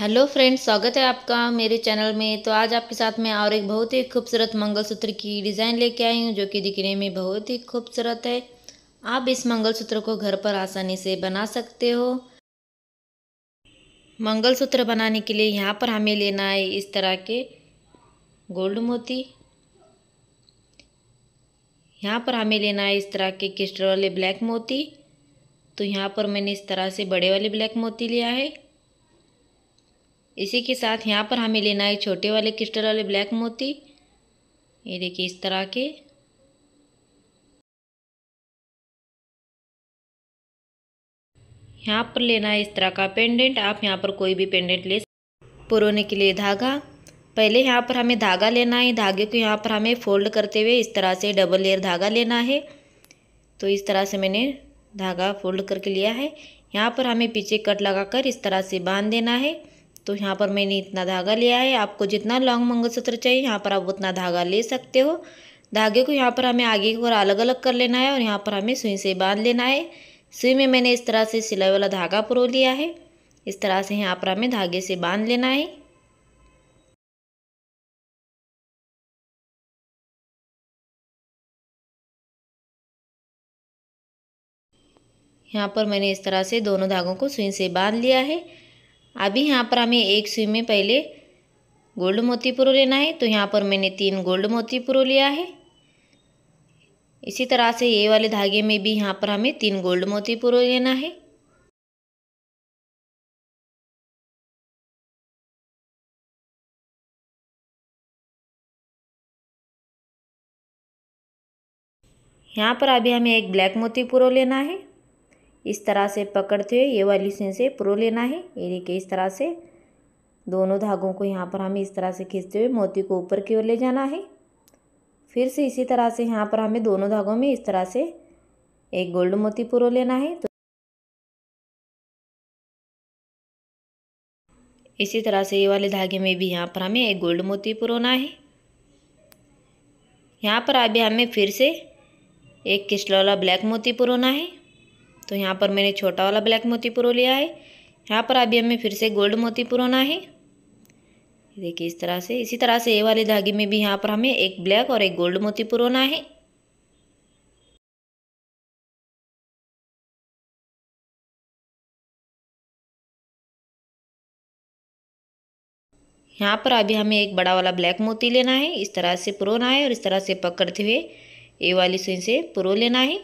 hello friends स्वागत है आपका मेरे चैनल में तो आज आपके साथ मैं और एक बहुत ही खूबसूरत मंगलसूत्र की डिज़ाइन लेके आई हूँ जो कि दिखने में बहुत ही खूबसूरत है आप इस मंगलसूत्र को घर पर आसानी से बना सकते हो मंगलसूत्र बनाने के लिए यहाँ पर हमें लेना है इस तरह के गोल्ड मोती यहाँ पर हमें लेना है इस तरह के किस्टर वाले ब्लैक मोती तो यहाँ पर मैंने इस तरह से बड़े वाले ब्लैक मोती लिया है इसी के साथ यहाँ पर हमें लेना है छोटे वाले क्रिस्टल वाले ब्लैक मोती ये देखिए इस तरह के यहाँ पर लेना है इस तरह का पेंडेंट आप यहाँ पर कोई भी पेंडेंट ले पुरोने के लिए धागा पहले यहाँ पर हमें धागा लेना है धागे को यहाँ पर हमें फोल्ड करते हुए इस तरह से डबल लेयर धागा लेना है तो इस तरह से मैंने धागा फोल्ड करके लिया है यहाँ पर हमें पीछे कट लगाकर इस तरह से बांध देना है तो यहाँ पर मैंने इतना धागा लिया है आपको जितना लॉन्ग मंगलसूत्र चाहिए यहाँ पर आप उतना धागा ले सकते हो धागे को यहाँ पर हमें आगे की ओर अलग अलग कर लेना है और यहाँ पर हमें सुई से बांध लेना है सुई में मैंने इस तरह से सिलाई वाला धागा परो लिया है इस तरह से यहाँ पर हमें धागे से बांध लेना है यहाँ पर मैंने इस तरह से दोनों धागों को सुई से बांध लिया है अभी यहाँ पर हमें एक सुई में पहले गोल्ड मोतीपुरो लेना है तो यहाँ पर मैंने तीन गोल्ड मोतीपुरो लिया है इसी तरह से ये वाले धागे में भी यहाँ पर हमें तीन गोल्ड मोतीपुरो लेना है यहाँ पर अभी हमें एक ब्लैक मोती पुरो लेना है इस तरह से पकड़ते हुए ये वाली सुई से प्रो लेना है ये देखिए इस तरह से दोनों धागों को यहाँ पर हमें इस तरह से खींचते हुए मोती को ऊपर की ओर ले जाना है फिर से इसी तरह से यहाँ पर हमें दोनों धागों में इस तरह से एक गोल्ड मोती पुरो लेना है तो इसी तरह से ये वाले धागे में भी यहाँ पर हमें एक गोल्ड मोती पुरोना है यहाँ पर अभी हमें फिर से एक किसलौला ब्लैक मोती पुरोना है तो यहाँ पर मैंने छोटा वाला ब्लैक मोती पुरो लिया है यहाँ पर अभी हमें फिर से गोल्ड मोती पुरोना है देखिए इस तरह से इसी तरह से ये वाले धागे में भी यहाँ पर हमें एक ब्लैक और एक गोल्ड मोती पुरोना है यहाँ पर अभी हमें एक बड़ा वाला ब्लैक मोती लेना है इस तरह से पुरोना है और इस तरह से पकड़ते हुए ये वाली सुई से पुरो लेना है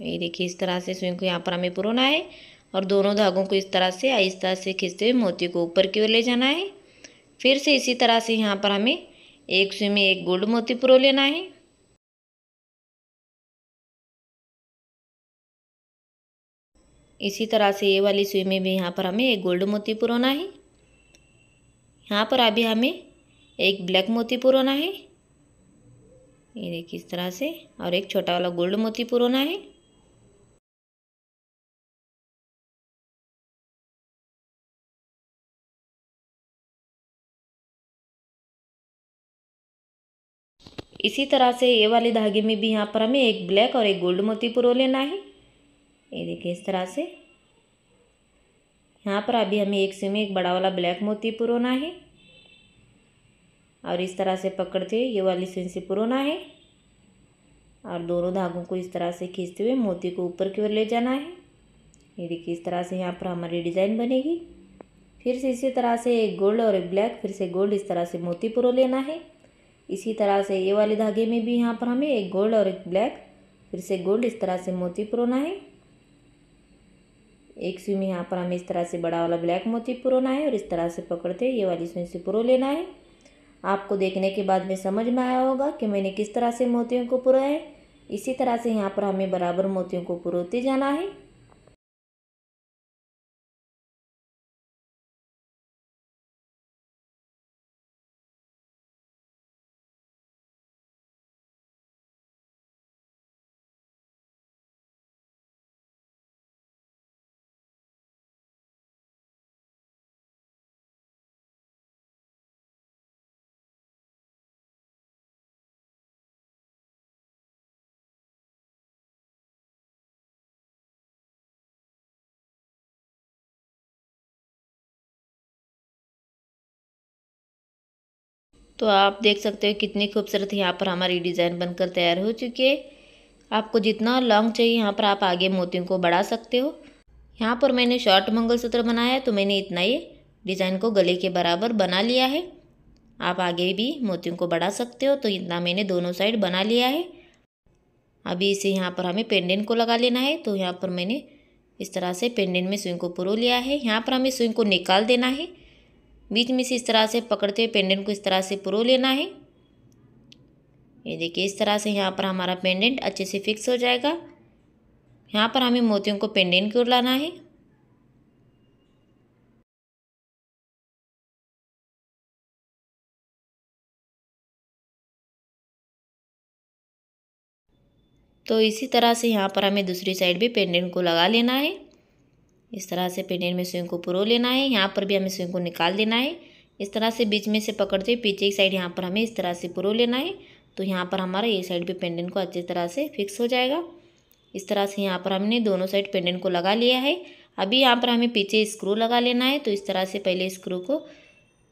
ये देखिए इस तरह से स्विंग को यहाँ पर हमें पुरोना है और दोनों धागों को इस तरह से आहिस्ता से खींचते हुए मोती को ऊपर की ओर ले जाना है फिर से इसी तरह से यहाँ पर हमें एक सुई में एक गोल्ड मोती पुरो लेना है इसी तरह से ये वाली सुई में भी यहाँ पर हमें एक गोल्ड मोती पुरोना है यहाँ पर अभी हमें एक ब्लैक मोती पुरोना है ये देखिए इस तरह से और एक छोटा वाला गोल्ड मोती पुरोना है इसी तरह से ये वाले धागे में भी यहाँ पर हमें एक ब्लैक और एक गोल्ड मोती पुरो लेना है ये देखिए इस तरह से यहाँ पर अभी हमें एक से में एक बड़ा वाला ब्लैक मोती पुरोना है और इस तरह से पकड़ते हुए ये वाली सिन से पुरोना है और दोनों धागों को इस तरह से खींचते हुए मोती को ऊपर की ओर ले जाना है ये देखिए इस तरह से यहाँ पर हमारी डिज़ाइन बनेगी फिर से इसी तरह से एक गोल्ड और एक ब्लैक फिर से गोल्ड इस तरह से मोती पुरो लेना है इसी तरह से ये वाले धागे में भी यहाँ पर हमें एक गोल्ड और एक ब्लैक फिर से गोल्ड इस तरह से मोती पुरोना है एक सुई में यहाँ पर हमें इस तरह से बड़ा वाला ब्लैक मोती पुरोना है और इस तरह से पकड़ते ये वाली सुई से पुरो लेना है आपको देखने के बाद में समझ में आया होगा कि मैंने किस तरह से मोतियों को पुरोया है इसी तरह से यहाँ पर हमें बराबर मोतियों को पुरोते जाना है तो आप देख सकते हो कितनी खूबसूरत यहाँ पर हमारी डिज़ाइन बनकर तैयार हो चुकी है आपको जितना लॉन्ग चाहिए यहाँ पर आप आगे मोतियों को बढ़ा सकते हो यहाँ पर मैंने शॉर्ट मंगलसूत्र बनाया है तो मैंने इतना ही डिज़ाइन को गले के बराबर बना लिया है आप आगे भी मोतियों को बढ़ा सकते हो तो इतना मैंने दोनों साइड बना लिया है अभी इसे यहाँ पर हमें पेंडेंट को लगा लेना है तो यहाँ पर मैंने इस तरह से पेंडेंट में स्विंग को पुरो लिया है यहाँ पर हमें सुइंग को निकाल देना है बीच में से इस तरह से पकड़ते हुए पेंडेंट को इस तरह से पुरो लेना है ये देखिए इस तरह से यहाँ पर हमारा पेंडेंट अच्छे से फिक्स हो जाएगा यहाँ पर हमें मोतियों को पेंडेंट की ओर लाना है तो इसी तरह से यहाँ पर हमें दूसरी साइड भी पेंडेंट को लगा लेना है इस तरह से पेटेन में स्विंग को पुरो लेना है यहाँ पर भी हमें स्विंग को निकाल देना है इस तरह से बीच में से पकड़ते हुए पीछे की साइड यहाँ पर हमें इस तरह से पुरो लेना है तो यहाँ पर हमारा ये साइड भी पेंडेंट को अच्छी तरह से फिक्स हो जाएगा इस तरह से यहाँ पर हमने दोनों साइड पेंडेंट को लगा लिया है अभी यहाँ पर हमें पीछे स्क्रू लगा लेना है तो इस तरह से पहले स्क्रू को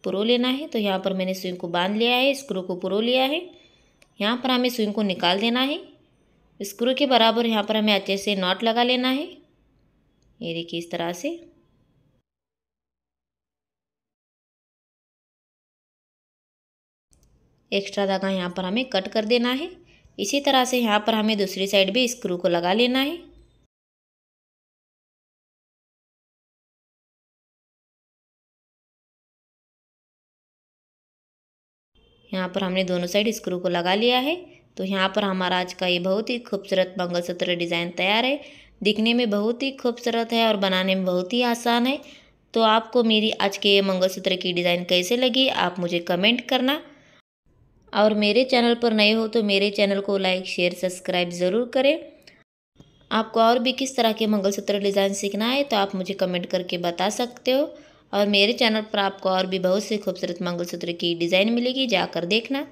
पुरो लेना है तो यहाँ पर मैंने स्विंग को बांध लिया है स्क्रू को पुरो लिया है यहाँ पर हमें स्विंग को निकाल देना है स्क्रू के बराबर यहाँ पर हमें अच्छे से नॉट लगा लेना है ये देखिए इस तरह से एक्स्ट्रा धागा यहाँ पर हमें कट कर देना है इसी तरह से यहाँ पर हमें दूसरी साइड भी स्क्रू को लगा लेना है यहाँ पर हमने दोनों साइड स्क्रू को लगा लिया है तो यहाँ पर हमारा आज का ये बहुत ही खूबसूरत मंगलसूत्र डिज़ाइन तैयार है दिखने में बहुत ही खूबसूरत है और बनाने में बहुत ही आसान है तो आपको मेरी आज के ये मंगलसूत्र की डिज़ाइन कैसे लगी आप मुझे कमेंट करना और मेरे चैनल पर नए हो तो मेरे चैनल को लाइक शेयर सब्सक्राइब ज़रूर करें आपको और भी किस तरह के मंगलसूत्र डिज़ाइन सीखना है तो आप मुझे कमेंट करके बता सकते हो और मेरे चैनल पर आपको और भी बहुत से खूबसूरत मंगलसूत्र की डिज़ाइन मिलेगी जाकर देखना